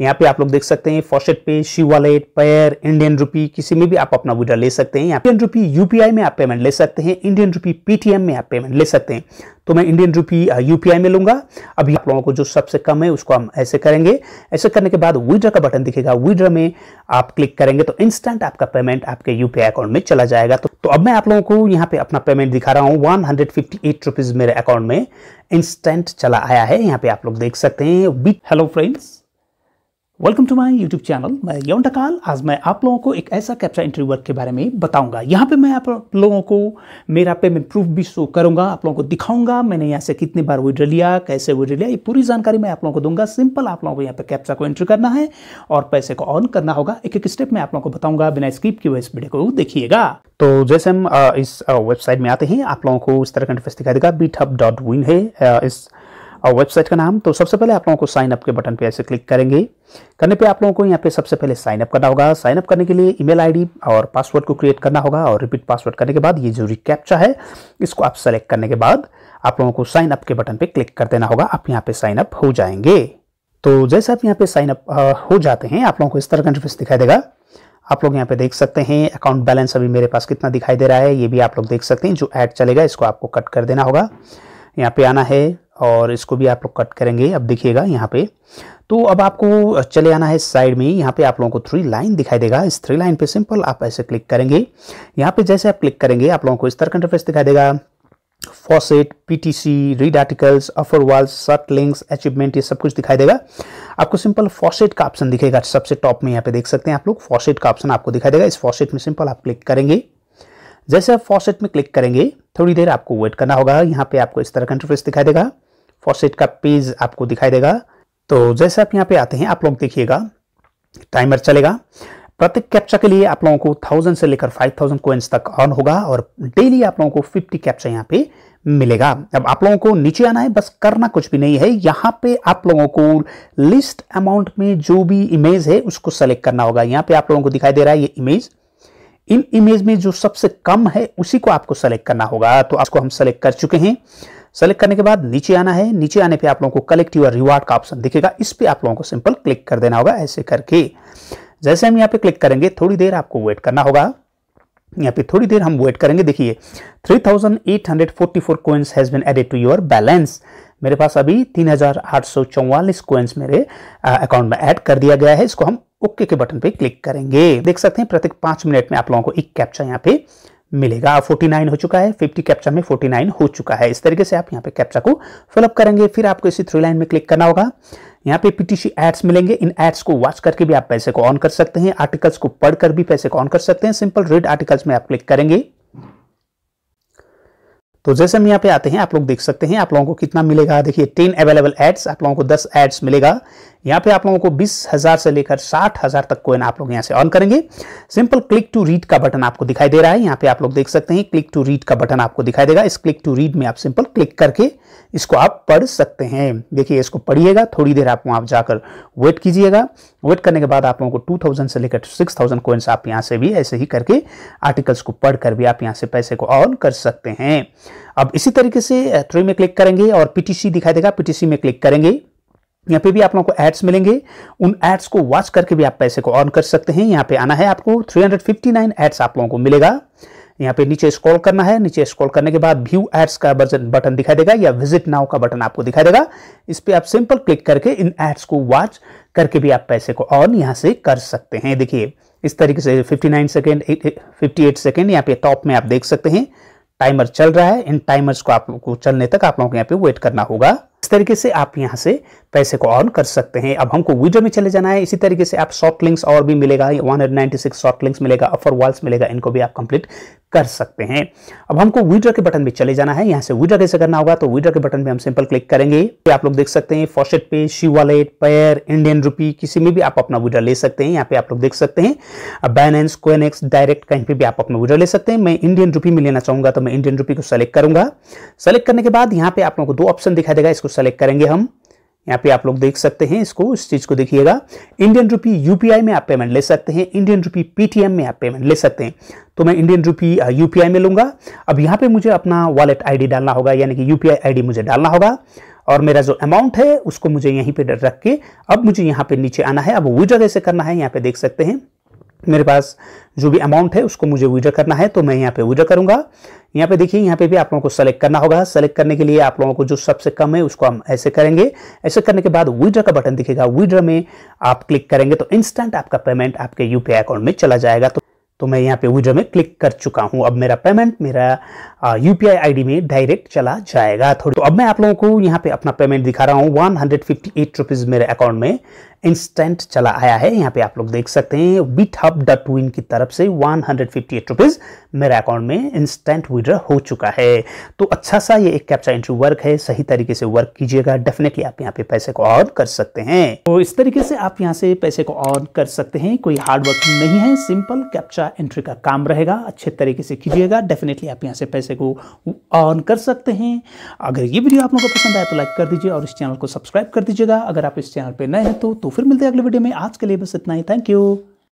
यहाँ पे आप लोग देख सकते हैं फॉसेट पे Shiv wallet Payeer Indian rupee किसी में भी आप अपना विड्रा ले सकते हैं इंडियन रूपी यूपीआई में आप पेमेंट ले सकते हैं इंडियन रुपी पीटीएम में आप पेमेंट ले सकते हैं तो मैं इंडियन रुपी यूपीआई में लूंगा अभी आप लोगों को जो सबसे कम है उसको हम ऐसे करेंगे ऐसे करने के बाद विड्रा का बटन दिखेगा विड्रा में आप क्लिक करेंगे तो इंस्टेंट आपका पेमेंट आपके यूपीआई अकाउंट में चला जाएगा तो, तो अब मैं आप लोगों को यहाँ पे अपना पेमेंट दिखा रहा हूँ वन हंड्रेड मेरे अकाउंट में इंस्टेंट चला आया है यहाँ पे आप लोग देख सकते हैं hello friends welcome to my YouTube channel मैं यौन टकाल आज मैं आप लोगों को एक ऐसा कैप्चा इंटरव्यू वर्क के बारे में बताऊंगा यहाँ पे मैं आप लोगों को मेरा पेमेंट प्रूफ भी शो करूंगा आप लोगों को दिखाऊंगा मैंने यहाँ से कितने बार विड्रॉ लिया कैसे विड्रॉ लिया ये पूरी जानकारी मैं आप लोगों को दूंगा सिंपल आप लोगों को यहाँ पे कैप्चा को एंट्री करना है और पैसे को ऑन करना होगा एक एक स्टेप मैं आप लोगों को बताऊंगा बिना स्क्रिप्ट के इस वीडियो को देखिएगा तो जैसे हम इस वेबसाइट में आते हैं आप लोगों को इस तरह का इंटरफेस दिखाई देगा बीट है इस और वेबसाइट का नाम तो सबसे पहले आप लोगों को साइन अप के बटन पे ऐसे क्लिक करेंगे करने पे आप लोगों को यहाँ पे सबसे पहले साइन अप करना होगा साइन अप करने के लिए ईमेल आईडी और पासवर्ड को क्रिएट करना होगा और रिपीट पासवर्ड करने के बाद ये जो रिकैप्चा है इसको आप सेलेक्ट करने के बाद आप लोगों को साइन अप के बटन पे क्लिक कर देना होगा आप यहाँ पे साइन अप हो जाएंगे तो जैसे आप यहाँ पे साइन अप हो जाते हैं आप लोगों को इस तरह का इंटरफेस दिखाई देगा आप लोग यहाँ पे देख सकते हैं अकाउंट बैलेंस अभी मेरे पास कितना दिखाई दे रहा है ये भी आप लोग देख सकते हैं जो ऐड चलेगा इसको आपको कट कर देना होगा यहाँ पे आना है और इसको भी आप लोग कट करेंगे अब देखिएगा यहाँ पे तो अब आपको चले आना है साइड में यहाँ पे आप लोगों को थ्री लाइन दिखाई देगा इस थ्री लाइन पे सिंपल आप ऐसे क्लिक करेंगे यहाँ पे जैसे आप क्लिक करेंगे आप लोगों को इस तरह का इंटरफेस दिखाई देगा faucet PTC read articles offer walls short links achievement ये सब कुछ दिखाई देगा आपको सिंपल फॉसेट का ऑप्शन दिखेगा सबसे टॉप में यहाँ पे देख सकते हैं आप लोग फॉसेट का ऑप्शन आपको दिखाई देगा इस फॉसेट में सिंपल आप क्लिक करेंगे जैसे आप फॉसेट में क्लिक करेंगे थोड़ी देर आपको वेट करना होगा यहाँ पे आपको इस तरह का इंटरफेस दिखाई देगा फॉर्सेट का पेज आपको दिखाई देगा तो जैसे आप यहाँ पे आते हैं आप लोग देखिएगा टाइमर चलेगा प्रत्येक कैप्चा के लिए आप लोगों को थाउजेंड से लेकर फाइव थाउजेंड कोइंस तक ऑन होगा और डेली आप लोगों को फिफ्टी कैप्चा यहाँ पे मिलेगा अब आप लोगों को नीचे आना है बस करना कुछ भी नहीं है यहाँ पे आप लोगों को लिस्ट अमाउंट में जो भी इमेज है उसको सेलेक्ट करना होगा यहाँ पे आप लोगों को दिखाई दे रहा है ये इमेज इन इमेज में जो सबसे कम है उसी को आपको सेलेक्ट करना होगा तो आपको हम सेलेक्ट कर चुके हैं सेलेक्ट करने के बाद नीचे आना है नीचे आने पे आप लोगों को कलेक्ट यूर रिवार्ड का ऑप्शन दिखेगा इस पे आप लोगों को सिंपल क्लिक कर देना होगा ऐसे करके जैसे हम यहाँ पे क्लिक करेंगे थोड़ी देर आपको वेट करना होगा यहाँ पे थोड़ी देर हम वेट करेंगे देखिए 3844 coins has been added to your balance मेरे पास अभी 3844 कोइंस मेरे अकाउंट में ऐड कर दिया गया है इसको हम ओके के बटन पे क्लिक करेंगे देख सकते हैं प्रत्येक पांच मिनट में आप लोगों को एक कैप्चा यहाँ पे मिलेगा फोर्टी नाइन हो चुका है फिफ्टी कैप्चा में फोर्टी नाइन हो चुका है इस तरीके से आप यहाँ पे कैप्चा को फिलअप करेंगे फिर आपको इसी थ्री लाइन में क्लिक करना होगा यहाँ पे पीटीसी एड्स मिलेंगे इन एड्स को वॉच करके भी आप पैसे को ऑन कर सकते हैं आर्टिकल्स को पढ़कर भी पैसे को ऑन कर सकते हैं सिंपल रेड आर्टिकल्स में आप क्लिक करेंगे तो जैसे हम यहाँ पे आते हैं आप लोग देख सकते हैं आप लोगों को कितना मिलेगा देखिए टेन अवेलेबल एड्स आप लोगों को दस एड्स मिलेगा यहाँ पे आप लोगों को बीस हजार से लेकर साठ हजार तक कोइन आप लोग यहाँ से ऑन करेंगे सिंपल क्लिक टू रीड का बटन आपको दिखाई दे रहा है यहाँ पे आप लोग देख सकते हैं क्लिक टू रीड का बटन आपको दिखाई देगा इस क्लिक टू रीड में आप सिंपल क्लिक करके इसको आप पढ़ सकते हैं देखिए इसको पढ़िएगा थोड़ी देर आप वहाँ जाकर वेट कीजिएगा वेट करने के बाद आप लोगों को 2000 से लेकर 6000 कोइंस आप यहाँ से भी ऐसे ही करके आर्टिकल्स को पढ़ कर भी आप यहाँ से पैसे को ऑन कर सकते हैं अब इसी तरीके से थ्री uh, में क्लिक करेंगे और पीटीसी दिखाई देगा पीटीसी में क्लिक करेंगे यहाँ पे भी आप लोगों को एड्स मिलेंगे उन एड्स को वॉच करके भी आप पैसे को ऑन कर सकते हैं यहाँ पे आना है आपको 359 एड्स आप लोगों को मिलेगा यहाँ पे नीचे स्क्रॉल करना है नीचे स्क्रॉल करने के बाद व्यू एड्स का बटन दिखाई देगा या विजिट नाउ का बटन आपको दिखाई देगा इस पर आप सिंपल क्लिक करके इन एड्स को वॉच करके भी आप पैसे को ऑन यहाँ से कर सकते हैं देखिए इस तरीके से 59 सेकेंड फिफ्टी एट सेकेंड यहाँ पे टॉप में आप देख सकते हैं टाइमर चल रहा है इन टाइमर्स को आपको चलने तक आप लोगों को यहाँ पे वेट करना होगा इस तरीके से आप यहाँ से पैसे को अर्न कर सकते हैं अब हमको विड्रो में चले जाना है इसी तरीके से आप शॉर्ट लिंक्स और भी मिलेगा 196 शॉर्ट लिंक्स मिलेगा अफर वॉल्स मिलेगा इनको भी आप कंप्लीट कर सकते हैं अब हमको विड्रो के बटन में चले जाना है यहाँ से विड्रो कैसे करना होगा तो विड्रो के बटन में हम सिंपल क्लिक करेंगे आप लोग देख सकते हैं फॉसेट पे शी वॉलेट पेयर इंडियन रुपी किसी में भी आप अपना विड्रो ले सकते हैं यहाँ पे आप लोग देख सकते हैं बैलेंस कोनेक्स डायरेक्ट कहीं पर भी आप अपना विड्रो ले सकते हैं मैं इंडियन रुपी में लेना चाहूंगा तो मैं इंडियन रुपी को सेलेक्ट करूंगा सेलेक्ट करने के बाद यहाँ पे आप लोग को दो ऑप्शन दिखाई देगा इसको सेलेक्ट करेंगे हम यहाँ पे आप लोग देख सकते हैं इसको इस चीज को देखिएगा इंडियन रुपी यूपीआई में आप पेमेंट ले सकते हैं इंडियन रुपी पेटीएम में आप पेमेंट ले सकते हैं तो मैं इंडियन रुपी यूपीआई में लूंगा अब यहाँ पे मुझे अपना वॉलेट आईडी डालना होगा यानी कि यूपीआई आईडी मुझे डालना होगा और मेरा जो अमाउंट है उसको मुझे यहीं पर रख के अब मुझे यहाँ पे नीचे आना है अब वो जगह से करना है यहाँ पे देख सकते हैं मेरे पास जो भी अमाउंट है उसको मुझे विड्रा करना है तो मैं यहाँ पे विड्रा करूँगा यहाँ पे देखिए यहाँ पे भी आप लोगों को सेलेक्ट करना होगा सेलेक्ट करने के लिए आप लोगों को जो सबसे कम है उसको हम ऐसे करेंगे ऐसे करने के बाद विड्रा का बटन दिखेगा विड्रा में आप क्लिक करेंगे तो इंस्टेंट आपका पेमेंट आपके यूपीआई अकाउंट में चला जाएगा तो तो मैं यहाँ पे विड्रो में क्लिक कर चुका हूँ अब मेरा पेमेंट मेरा यू पी में डायरेक्ट चला जाएगा थोड़ी तो अब मैं आप लोगों को यहाँ पे अपना पेमेंट दिखा रहा हूँ one hundred fifty eight rupees मेरे अकाउंट में इंस्टेंट चला आया है यहाँ पे आप लोग देख सकते हैं बिट हब डॉट विन की तरफ से one hundred fifty eight rupees मेरे अकाउंट में इंस्टेंट विड्रो हो चुका है तो अच्छा सा ये एक कैप्चा एंट्री वर्क है सही तरीके से वर्क कीजिएगा डेफिनेटली आप यहाँ पे पैसे को ऑन कर सकते हैं तो इस तरीके से आप यहाँ से पैसे को ऑन कर सकते हैं कोई हार्ड वर्क नहीं है सिंपल कैप्चा आपका अच्छा एंट्री का काम रहेगा अच्छे तरीके से कीजिएगा डेफिनेटली आप यहाँ से पैसे को ऑन कर सकते हैं अगर ये वीडियो आप लोगों को पसंद आए तो लाइक कर दीजिए और इस चैनल को सब्सक्राइब कर दीजिएगा अगर आप इस चैनल पर नए हैं तो, तो फिर मिलते हैं अगले वीडियो में आज के लिए बस इतना ही थैंक यू